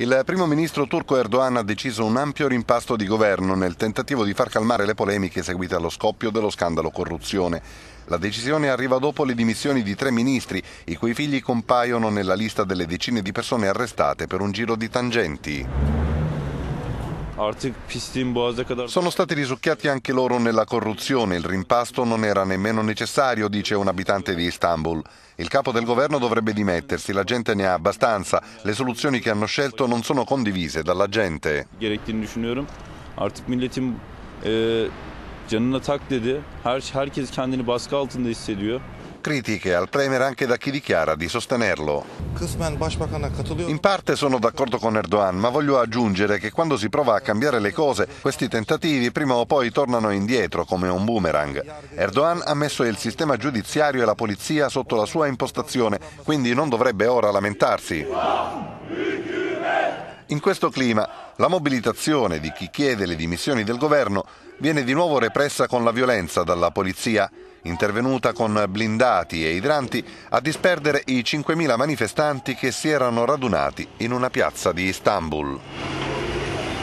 Il primo ministro turco Erdogan ha deciso un ampio rimpasto di governo nel tentativo di far calmare le polemiche seguite allo scoppio dello scandalo corruzione. La decisione arriva dopo le dimissioni di tre ministri, i cui figli compaiono nella lista delle decine di persone arrestate per un giro di tangenti. Sono stati risucchiati anche loro nella corruzione, il rimpasto non era nemmeno necessario, dice un abitante di Istanbul. Il capo del governo dovrebbe dimettersi, la gente ne ha abbastanza, le soluzioni che hanno scelto non sono condivise dalla gente. Artık milletin e, canına tak dedi. Her, herkes kendini baskı altında hissediyor. Critiche al Premier anche da chi dichiara di sostenerlo. In parte sono d'accordo con Erdogan, ma voglio aggiungere che quando si prova a cambiare le cose, questi tentativi prima o poi tornano indietro come un boomerang. Erdogan ha messo il sistema giudiziario e la polizia sotto la sua impostazione, quindi non dovrebbe ora lamentarsi. In questo clima, la mobilitazione di chi chiede le dimissioni del governo viene di nuovo repressa con la violenza dalla polizia intervenuta con blindati e idranti a disperdere i 5.000 manifestanti che si erano radunati in una piazza di Istanbul.